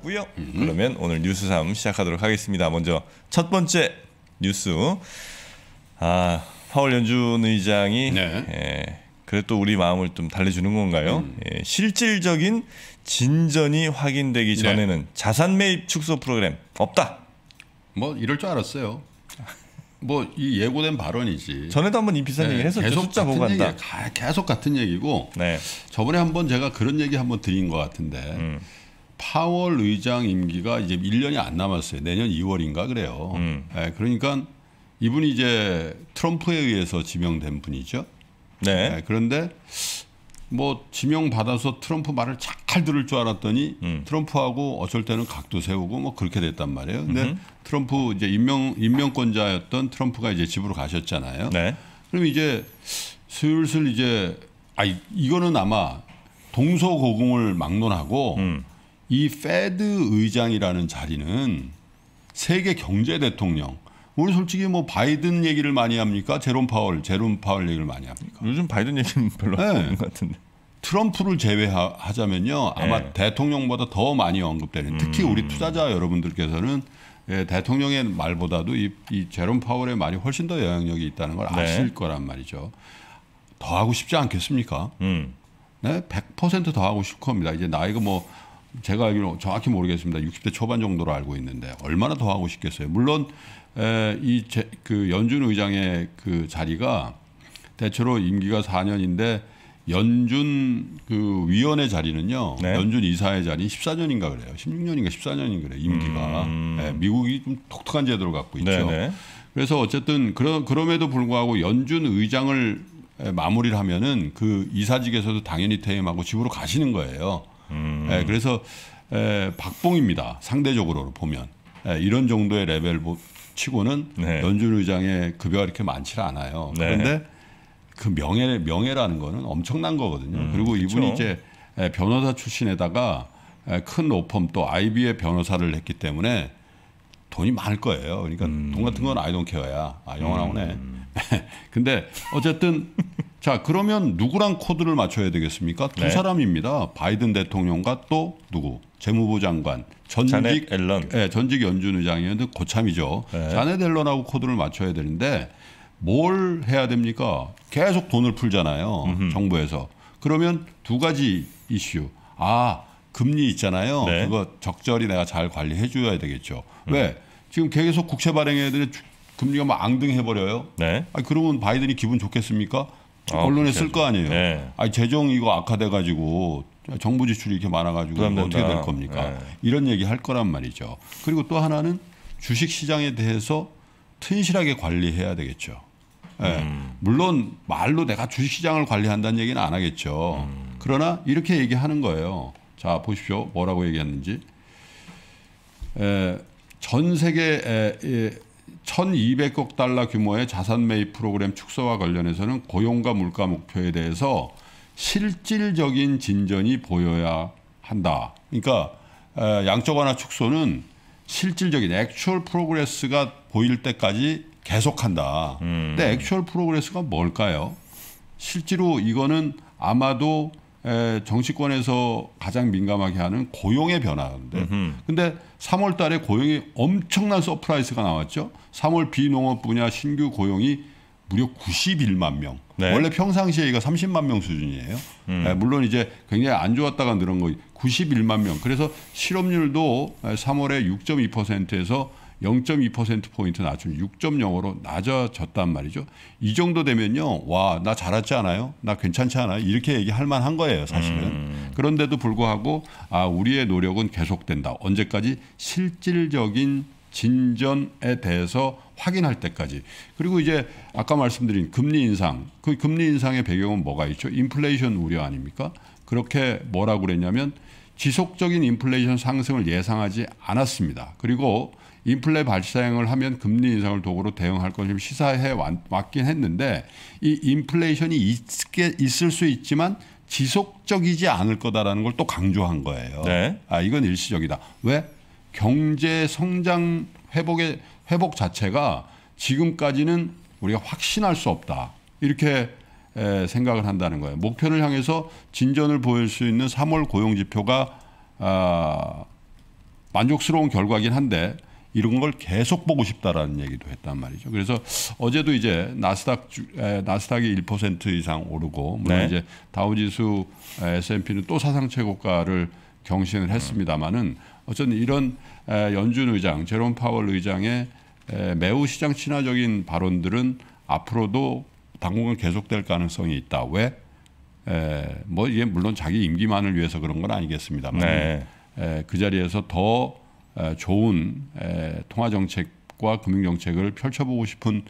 같고요. 음. 그러면 오늘 뉴스 3 시작하도록 하겠습니다. 먼저 첫 번째 뉴스. 아, 파월 연준 의장이 네. 예, 그래도 우리 마음을 좀 달래주는 건가요? 음. 예, 실질적인 진전이 확인되기 네. 전에는 네. 자산 매입 축소 프로그램 없다. 뭐 이럴 줄 알았어요. 뭐 이 예고된 발언이지. 전에도 한번 이 비슷한 네, 얘기 했었죠. 계속 숫자 보고 한다. 얘기, 계속 같은 얘기고. 네. 저번에 한번 제가 그런 얘기 한번 드린 것 같은데. 음. 파월 의장 임기가 이제 1년이 안 남았어요. 내년 2월인가 그래요. 음. 네, 그러니까 이분이 이제 트럼프에 의해서 지명된 분이죠. 네. 네 그런데 뭐 지명 받아서 트럼프 말을 잘 들을 줄 알았더니 음. 트럼프하고 어쩔 때는 각도 세우고 뭐 그렇게 됐단 말이에요. 근데 음흠. 트럼프 이제 임명 임명권자였던 트럼프가 이제 집으로 가셨잖아요. 네. 그럼 이제 슬슬 이제 아 이거는 아마 동서고금을 막론하고 음. 이패드 의장이라는 자리는 세계 경제 대통령 우리 솔직히 뭐 바이든 얘기를 많이 합니까? 제롬 파월, 제롬 파월 얘기를 많이 합니까? 요즘 바이든 얘기는 별로 네. 안 하는 것 같은데. 트럼프를 제외하자면요 아마 네. 대통령보다 더 많이 언급되는 특히 우리 음. 투자자 여러분들께서는 예, 대통령의 말보다도 이, 이 제롬 파월의 말이 훨씬 더 영향력이 있다는 걸 네. 아실 거란 말이죠. 더 하고 싶지 않겠습니까? 음. 네, 100%더 하고 싶을 겁니다. 이제 나이가 뭐 제가 알기로 정확히 모르겠습니다. 60대 초반 정도로 알고 있는데 얼마나 더 하고 싶겠어요. 물론 이 그 연준 의장의 그 자리가 대체로 임기가 4년인데 연준 그 위원회 자리는요. 네. 연준 이사의 자리 14년인가 그래요. 16년인가 14년인가 그래요. 임기가 음. 네, 미국이 좀 독특한 제도를 갖고 있죠. 네네. 네. 그래서 어쨌든 그러, 그럼에도 불구하고 연준 의장을 마무리를 하면은 그 이사직에서도 당연히 퇴임하고 집으로 가시는 거예요. 음. 예, 그래서 에, 예, 박봉입니다. 상대적으로 보면 에, 예, 이런 정도의 레벨 치고는 네. 연준 의장의 급여가 이렇게 많지는 않아요. 네. 그런데 그 명예 명예라는 거는 엄청난 거거든요. 음, 그리고 그쵸? 이분이 이제 예, 변호사 출신에다가 큰 로펌 또 아이비의 변호사를 했기 때문에 돈이 많을 거예요. 그러니까 음. 돈 같은 건 아이돈케어야. 아, 영어나오네. 음. 근데 어쨌든 자 그러면 누구랑 코드를 맞춰야 되겠습니까? 두 네. 사람입니다. 바이든 대통령과 또 누구? 재무부 장관 전직 앨런 네, 전직 연준 의장이었는데 고참이죠. 네. 자네 앨런하고 코드를 맞춰야 되는데 뭘 해야 됩니까? 계속 돈을 풀잖아요. 음흠. 정부에서 그러면 두 가지 이슈. 아 금리 있잖아요. 네. 그거 적절히 내가 잘 관리해 줘야 되겠죠. 음. 왜 지금 계속 국채 발행해야 되는데 금리가 막 앙등해 버려요. 네. 아, 그러면 바이든이 기분 좋겠습니까? 아, 언론에 쓸 거 아니에요. 네. 아니 재정 이거 악화돼 가지고 정부 지출이 이렇게 많아 가지고 어떻게 될 겁니까? 네. 이런 얘기 할 거란 말이죠. 그리고 또 하나는 주식 시장에 대해서 튼실하게 관리해야 되겠죠. 네. 음. 물론 말로 내가 주식 시장을 관리한다는 얘기는 안 하겠죠. 음. 그러나 이렇게 얘기하는 거예요. 자 보십시오. 뭐라고 얘기했는지. 에, 예, 전 세계 에, 에, 1,200억 달러 규모의 자산 매입 프로그램 축소와 관련해서는 고용과 물가 목표에 대해서 실질적인 진전이 보여야 한다. 그러니까 양적 완화 축소는 실질적인 액츄얼 프로그레스가 보일 때까지 계속한다. 음. 근데 액츄얼 프로그레스가 뭘까요? 실제로 이거는 아마도 에, 정치권에서 가장 민감하게 하는 고용의 변화인데 근데 3월 달에 고용이 엄청난 서프라이즈가 나왔죠. 3월 비농업 분야 신규 고용이 무려 91만 명. 네. 원래 평상시에 이거 30만 명 수준이에요. 음. 네, 물론 이제 굉장히 안 좋았다가 늘은 거 91만 명. 그래서 실업률도 에, 3월에 6.2%에서 0.2%포인트 낮춤 6 0으로 낮아졌단 말이죠. 이 정도 되면요. 와, 나 잘하지 않아요? 나 괜찮지 않아요? 이렇게 얘기할 만한 거예요, 사실은. 음. 그런데도 불구하고 아, 우리의 노력은 계속된다. 언제까지 실질적인 진전에 대해서 확인할 때까지. 그리고 이제 아까 말씀드린 금리 인상. 그 금리 인상의 배경은 뭐가 있죠? 인플레이션 우려 아닙니까? 그렇게 뭐라고 그랬냐면 지속적인 인플레이션 상승을 예상하지 않았습니다. 그리고 인플레 발생을 하면 금리 인상을 도구로 대응할 것을 시사해 왔긴 했는데 이 인플레이션이 있게 있을 수 있지만 지속적이지 않을 거다라는 걸 또 강조한 거예요. 네. 아 이건 일시적이다. 왜 경제 성장 회복의 회복 자체가 지금까지는 우리가 확신할 수 없다 이렇게 에, 생각을 한다는 거예요. 목표를 향해서 진전을 보일 수 있는 3월 고용 지표가 아, 만족스러운 결과긴 한데 이런 걸 계속 보고 싶다라는 얘기도 했단 말이죠. 그래서 어제도 이제 나스닥 에, 나스닥이 1% 이상 오르고 물론 네. 이제 다우지수 에, S&P는 또 사상 최고가를 경신을 했습니다마는 어쨌든 이런 연준 의장 제롬 파월 의장의 매우 시장 친화적인 발언들은 앞으로도 당분간 계속될 가능성이 있다. 왜? 에, 뭐 이게 물론 자기 임기만을 위해서 그런 건 아니겠습니다만 네. 에, 그 자리에서 더 어, 좋은 통화 정책과 금융 정책을 펼쳐보고 싶은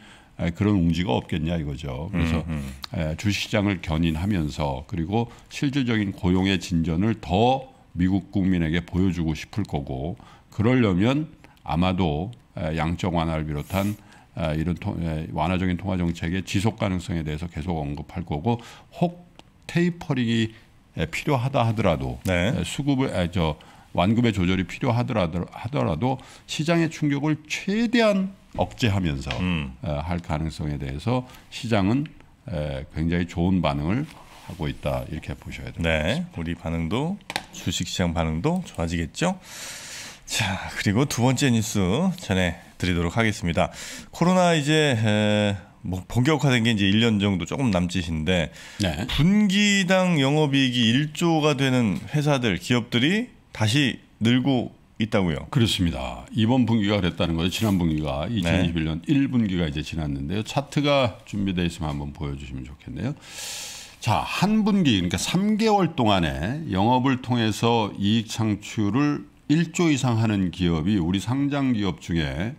그런 웅지가 없겠냐 이거죠. 그래서 음, 음. 주시장을 견인하면서 그리고 실질적인 고용의 진전을 더 미국 국민에게 보여주고 싶을 거고 그러려면 아마도 양적 완화를 비롯한 이런 완화적인 통화 정책의 지속 가능성에 대해서 계속 언급할 거고 혹 테이퍼링이 필요하다 하더라도 네. 수급을 저 완급의 조절이 필요하더라도 시장의 충격을 최대한 억제하면서 음. 할 가능성에 대해서 시장은 굉장히 좋은 반응을 하고 있다 이렇게 보셔야 됩니다. 네, 우리 반응도 주식시장 반응도 좋아지겠죠. 자, 그리고 두 번째 뉴스 전해드리도록 하겠습니다. 코로나 이제 에, 뭐 본격화된 게 이제 1년 정도 조금 남짓인데 네. 분기당 영업이익이 1조가 되는 회사들 기업들이 다시 늘고 있다고요. 그렇습니다. 이번 분기가 그랬다는 거죠. 지난 분기가 2021년 네. 1분기가 이제 지났는데요. 차트가 준비되어 있으면 한번 보여주시면 좋겠네요. 자, 한 분기 그러니까 3개월 동안에 영업을 통해서 이익 창출을 1조 이상 하는 기업이 우리 상장 기업 중에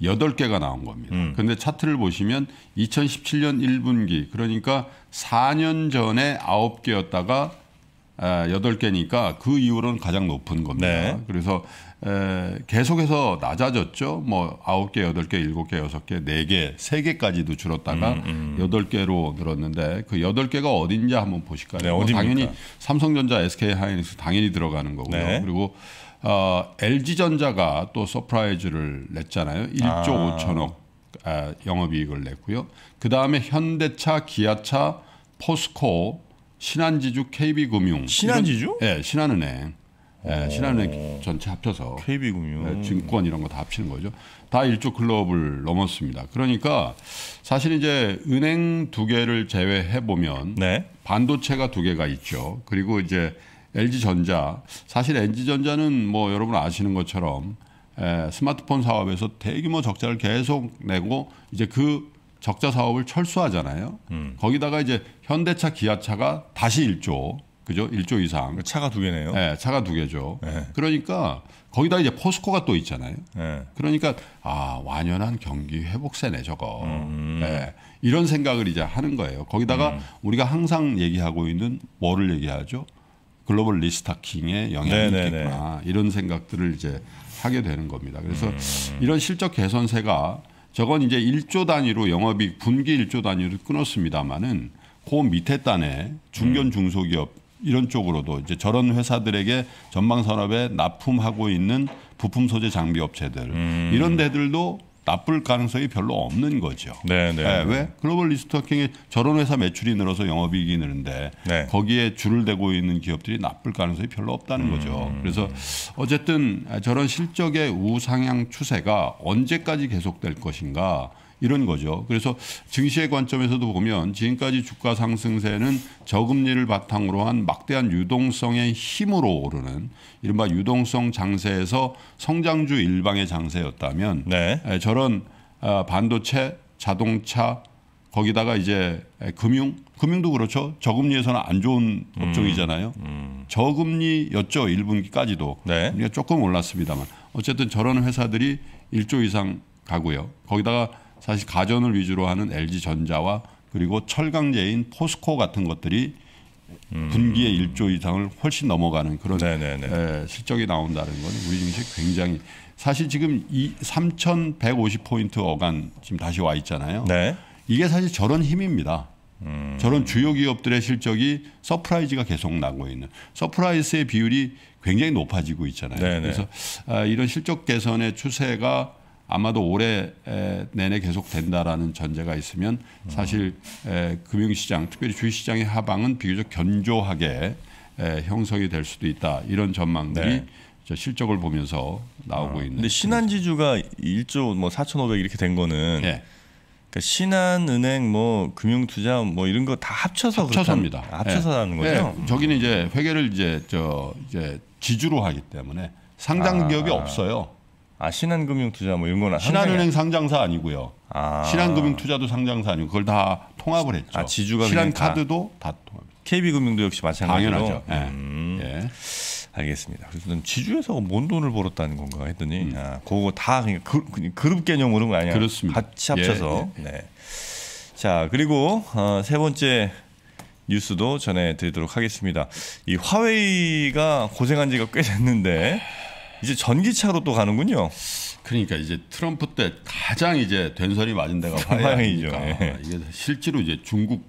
8개가 나온 겁니다. 음. 그런데 차트를 보시면 2017년 1분기 그러니까 4년 전에 9개였다가 아, 여덟 개니까그 이후로는 가장 높은 겁니다. 네. 그래서 에, 계속해서 낮아졌죠. 뭐9 개, 8 개, 7 개, 6 개, 4 개, 3 개까지도 줄었다가 여 음, 음. 개로 늘었는데 그8 개가 어딘지 한번 보실까요? 네, 뭐 당연히 삼성전자, SK 하이닉스 당연히 들어가는 거고요. 네. 그리고 어, LG전자가 또 서프라이즈를 냈잖아요. 1조 아. 5천억 아, 영업이익을 냈고요. 그 다음에 현대차, 기아차, 포스코 신한지주 KB금융 신한지주? 예, 네, 신한은행. 예, 어. 신한은행 전체 합쳐서 KB금융 예, 증권 이런 거 다 합치는 거죠. 다 1조 클럽을 넘었습니다. 그러니까 사실 이제 은행 두 개를 제외해 보면 네. 반도체가 두 개가 있죠. 그리고 이제 LG 전자 사실 LG 전자는 뭐 여러분 아시는 것처럼 에, 예, 스마트폰 사업에서 대규모 적자를 계속 내고 이제 그 적자 사업을 철수하잖아요. 음. 거기다가 이제 현대차, 기아차가 다시 1조, 그죠? 1조 이상. 그 차가 두 개네요. 네, 차가 두 개죠. 네. 그러니까 거기다 이제 포스코가 또 있잖아요. 네. 그러니까 아 완연한 경기 회복세네 저거. 음. 네, 이런 생각을 이제 하는 거예요. 거기다가 음. 우리가 항상 얘기하고 있는 뭐를 얘기하죠? 글로벌 리스타킹의 영향이 네네네. 네, 네. 있겠구나 이런 생각들을 이제 하게 되는 겁니다. 그래서 음. 이런 실적 개선세가 저건 이제 1조 단위로 영업이익 분기 1조 단위로 끊었습니다마는 그 밑에 단에 중견 음. 중소기업 이런 쪽으로도 이제 저런 회사들에게 전방 산업에 납품하고 있는 부품 소재 장비 업체들 음. 이런 데들도 나쁠 가능성이 별로 없는 거죠. 네, 네. 예, 네, 왜 글로벌 리스트워킹에 저런 회사 매출이 늘어서 영업이익이 늘는데 네. 거기에 줄을 대고 있는 기업들이 나쁠 가능성이 별로 없다는 음. 거죠. 그래서 어쨌든 저런 실적의 우상향 추세가 언제까지 계속될 것인가 이런 거죠. 그래서 증시의 관점에서도 보면 지금까지 주가 상승세는 저금리를 바탕으로 한 막대한 유동성의 힘으로 오르는 이른바 유동성 장세에서 성장주 일방의 장세였다면 네. 저런 아, 반도체, 자동차 거기다가 이제 금융 금융도 그렇죠. 저금리에서는 안 좋은 음. 업종이잖아요. 음. 저금리였죠. 1분기까지도. 네. 우리가 조금 올랐습니다만. 어쨌든 저런 회사들이 1조 이상 가고요. 거기다가 사실 가전을 위주로 하는 LG 전자와 그리고 철강제인 포스코 같은 것들이 음. 분기에 1조 이상을 훨씬 넘어가는 그런 에, 예, 실적이 나온다는 건 우리 증시 굉장히 사실 지금 이 3,150포인트 어간 지금 다시 와 있잖아요. 네. 이게 사실 저런 힘입니다. 음. 저런 주요 기업들의 실적이 서프라이즈가 계속 나고 있는 서프라이즈의 비율이 굉장히 높아지고 있잖아요. 네네. 그래서 아, 이런 실적 개선의 추세가 아마도 올해 내내 계속 된다라는 전제가 있으면 사실 금융시장 특별히 주식시장의 하방은 비교적 견조하게 형성이 될 수도 있다 이런 전망들이 네. 실적을 보면서 나오고 아, 있는. 근데 신한지주가 1조 뭐 4,500 이렇게 된 거는 네. 그러니까 신한은행 뭐 금융투자 뭐 이런 거 다 합쳐서 합쳐서입니다. 그렇 합쳐서 네. 하는 예. 거죠. 네. 저기는 이제 회계를 이제 저 이제 지주로 하기 때문에 상장 아. 기업이 아. 없어요. 아 신한금융투자 뭐 이런 거나 신한은행 상장사 아니고요. 아. 신한금융투자도 상장사 아니고 그걸 다 통합을 했죠. 아, 지주가 신한카드도 다, 다 통합. KB금융도 역시 마찬가지로. 당연하죠. 예. 음. 예. 알겠습니다. 그래서 지주에서 뭔 돈을 벌었다는 건가 했더니 음. 아, 그거 다 그냥 그, 그룹 개념으로는 아니야. 그렇습니다. 같이 합쳐서. 예, 예. 네. 자 그리고 어, 세 번째 뉴스도 전해드리도록 하겠습니다. 이 화웨이가 고생한 지가 꽤 됐는데. 이제 전기차로 또 가는군요. 그러니까 이제 트럼프 때 가장 이제 된설이 맞은 데가 화양이죠. 예. 이게 실제로 이제 중국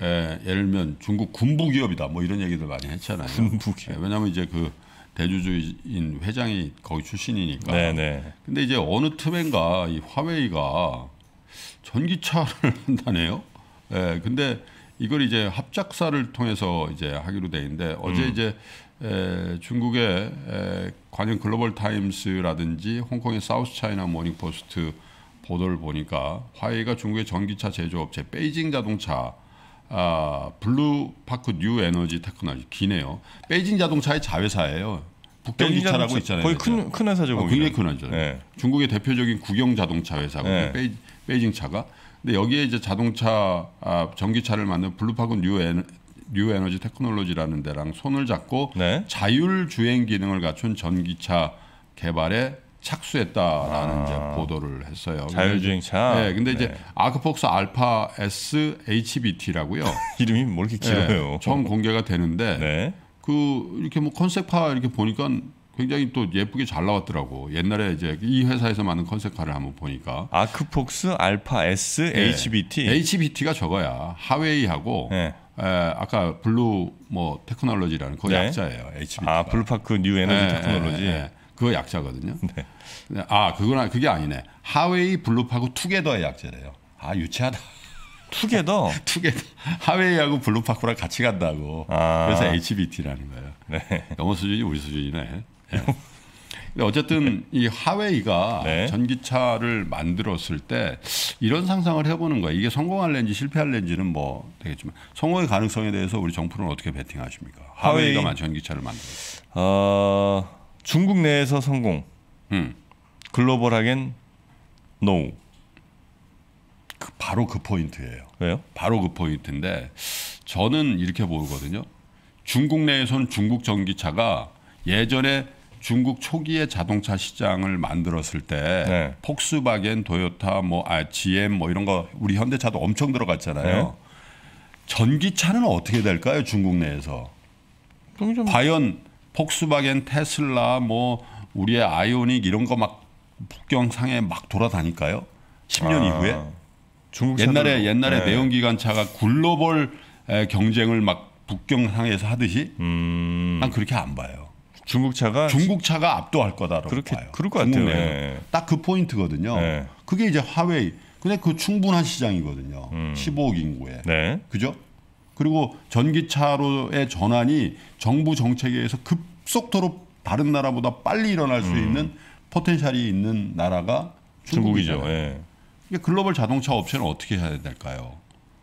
예, 예를 들면 중국 군부 기업이다 뭐 이런 얘기들 많이 했잖아요. 군부 기업. 예, 왜냐하면 이제 그 대주주인 회장이 거기 출신이니까. 네네. 네. 근데 이제 어느 틈엔가 이 화웨이가 전기차를 한다네요. 예, 근데 이걸 이제 합작사를 통해서 이제 하기로 돼 있는데 어제 음. 이제 에, 중국의 에, 관영 글로벌 타임스라든지 홍콩의 사우스 차이나 모닝 포스트 보도를 보니까 화웨이가 중국의 전기차 제조업체 베이징 자동차 아, 블루파크 뉴 에너지 테크놀로지 기네요. 베이징 자동차의 자회사예요. 북경기차라고 있잖아요. 거의 큰, 큰 회사죠. 어, 굉장히 큰 회사죠. 네. 중국의 대표적인 국영 자동차 회사고 네. 베이, 베이징 차가 근데 여기에 이제 자동차 아, 전기차를 만든 블루파곤뉴 에너, 뉴 에너지 테크놀로지라는 데랑 손을 잡고 네. 자율 주행 기능을 갖춘 전기차 개발에 착수했다라는 아, 이제 보도를 했어요. 자율주행차. 네, 근데 이제 네. 아크폭스 알파 S HBT라고요. 이름이 뭐 이렇게 길어요. 네, 처음 공개가 되는데 네. 그 이렇게 뭐 컨셉화 이렇게 보니까 굉장히 또 예쁘게 잘 나왔더라고. 옛날에 이제 이 회사에서 만든 컨셉카를 한번 보니까 아크폭스, 알파 S, 네. 예. HBT. HBT가 저거야. 하웨이하고 네. 예. 에, 예, 아까 블루 뭐 테크놀로지라는 그 네. 약자예요. HBT. 아 블루파크 뉴 에너지 테크놀로지. 네. 그 약자거든요. 네. 아 그거나 그게 아니네. 하웨이 블루파크 투게더의 약자래요. 아 유치하다. 투게더. 투게더. 하웨이하고 블루파크랑 같이 간다고. 아. 그래서 HBT라는 거예요. 네. 영어 수준이 우리 수준이네. 네. 근데 어쨌든 네. 이 하웨이가 네. 전기차를 만들었을 때 이런 상상을 해보는 거예요. 이게 성공할는지 실패할는지는 뭐 되겠지만 성공의 가능성에 대해서 우리 정부는 어떻게 베팅하십니까? 하웨이가 하웨이. 전기차를 만들었어요. 어, 중국 내에서 성공. 음. 글로벌하겐 노우. 그, 바로 그 포인트예요. 왜요? 바로 그 포인트인데 저는 이렇게 보거든요. 중국 내에서는 중국 전기차가 예전에 중국 초기의 자동차 시장을 만들었을 때 네. 폭스바겐, 도요타, 뭐 아, GM 뭐 이런 거 우리 현대차도 엄청 들어갔잖아요. 네. 전기차는 어떻게 될까요? 중국 내에서 좀... 과연 폭스바겐, 테슬라, 뭐 우리의 아이오닉 이런 거 막 북경상에 막 돌아다닐까요? 10년 아, 이후에 중국 옛날에 옛날에 네. 내연기관차가 글로벌 경쟁을 막 북경상에서 하듯이 음... 난 그렇게 안 봐요. 중국 차가 중국 차가 압도할 거다라고 그렇게, 봐요. 그럴 것 같아요. 네. 예. 딱그 포인트거든요. 네. 그게 이제 화웨이. 근데 그 충분한 시장이거든요. 음. 15억 인구에. 네. 그죠? 그리고 전기차로의 전환이 정부 정책에 의해서 급속도로 다른 나라보다 빨리 일어날 수 음. 있는 포텐셜이 있는 나라가 중국이잖아요. 중국이죠. 예. 글로벌 자동차 업체는 어떻게 해야 될까요?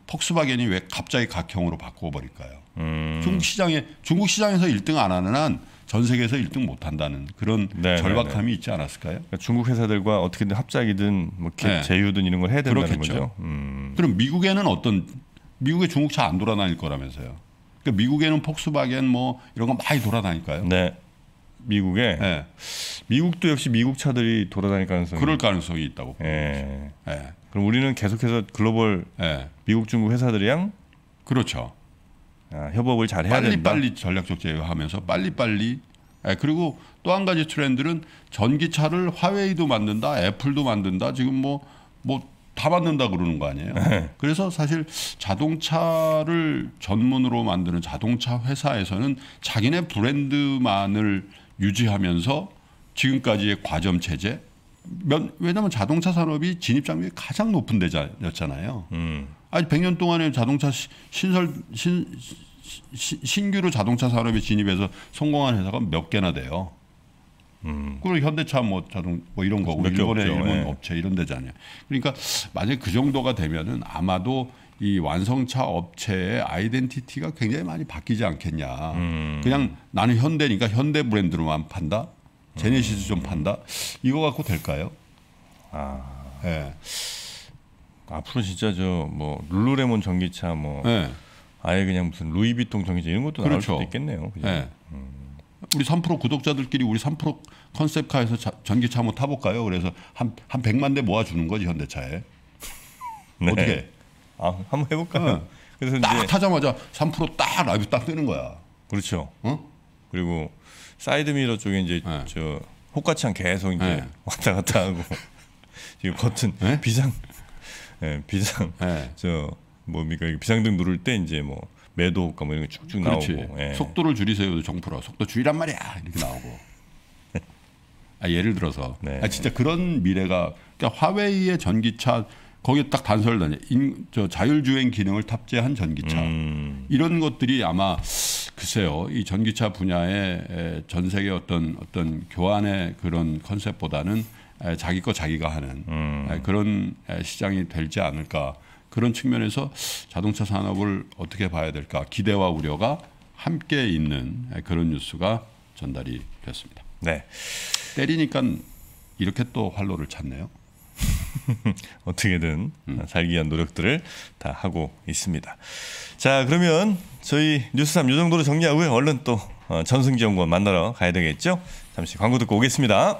폭스바겐이 왜 갑자기 각형으로 바꿔 버릴까요? 음. 중국 시장에 중국 시장에서 1등 안 하는 한전 세계에서 1등 못한다는 그런 네네네. 네, 절박함이 네. 있지 않았을까요? 그러니까 중국 회사들과 어떻게든 합작이든 뭐 네. 제휴든 이런 걸 해야 된다는 그렇겠죠. 거죠. 음. 그럼 미국에는 어떤 미국에 중국 차 안 돌아다닐 거라면서요. 그러니까 미국에는 폭스바겐 뭐 이런 거 많이 돌아다닐까요? 네. 미국에 네. 미국도 역시 미국 차들이 돌아다닐 가능성이 그럴 가능성이 있다고 네. 네. 그럼 우리는 계속해서 글로벌 예. 미국 중국 회사들이랑 그렇죠. 어, 협업을 잘 해야 빨리 된다. 빨리 빨리 전략적 제휴하면서 빨리 빨리. 예, 아, 그리고 또 한 가지 트렌드는 전기차를 화웨이도 만든다, 애플도 만든다. 지금 뭐뭐 뭐 다 만든다 그러는 거 아니에요. 네. 그래서 사실 자동차를 전문으로 만드는 자동차 회사에서는 자기네 브랜드만을 유지하면서 지금까지의 과점 체제. 왜냐하면 자동차 산업이 진입 장벽이 가장 높은 데였잖아요. 음. 아니 100년 동안에 자동차 신설 신, 신 신규로 자동차 산업에 진입해서 성공한 회사가 몇 개나 돼요. 음. 그리고 현대차 뭐 자동 뭐 이런 거고 그렇죠. 일본의 없죠. 일본 예. 업체 이런 데잖아요. 그러니까 만약그 정도가 되면은 아마도 이 완성차 업체의 아이덴티티가 굉장히 많이 바뀌지 않겠냐. 음. 그냥 나는 현대니까 현대 브랜드로만 판다. 제네시스 좀 음. 판다. 이거 갖고 될까요? 아. 예. 앞으로 진짜 저 뭐 룰루레몬 전기차 뭐 네. 아예 그냥 무슨 루이비통 전기차 이런 것도 그렇죠. 나올 수도 있겠네요. 네. 음. 우리 3% 구독자들끼리 우리 3% 컨셉카에서 자, 전기차 한번 타볼까요? 그래서 한, 한 100만 대 모아주는 거지 현대차에. 네. 어떻게? 아 한번 해볼까요? 네. 그래서 딱 이제 타자마자 3%딱 라이브 딱 뜨는 거야. 그렇죠. 응? 그리고 사이드미러 쪽에 이제 예. 저 호가창 계속 이제 왔다 갔다 하고 지금 버튼 비상 예, 비상 예. 저 뭡니까 뭐 그러니까 비상등 누를 때 이제 뭐 매도 효과 뭐 이런 게 쭉쭉 그렇지. 나오고 예. 속도를 줄이세요 정프로 속도 줄이란 말이야 이렇게 나오고 아, 예를 들어서 네. 아, 진짜 그런 미래가 그러니까 화웨이의 전기차 거기에 딱 단서를 다녀 자율주행 기능을 탑재한 전기차 음. 이런 것들이 아마 글쎄요 이 전기차 분야의 전 세계 어떤 어떤 교환의 그런 컨셉보다는 자기 거 자기가 하는 음. 그런 시장이 되지 않을까 그런 측면에서 자동차 산업을 어떻게 봐야 될까 기대와 우려가 함께 있는 그런 뉴스가 전달이 됐습니다. 네. 때리니까 이렇게 또 활로를 찾네요. 어떻게든 음. 살기 위한 노력들을 다 하고 있습니다. 자 그러면 저희 뉴스삼 이 정도로 정리하고요. 얼른 또 어, 전승지 연구 만나러 가야 되겠죠. 잠시 광고 듣고 오겠습니다.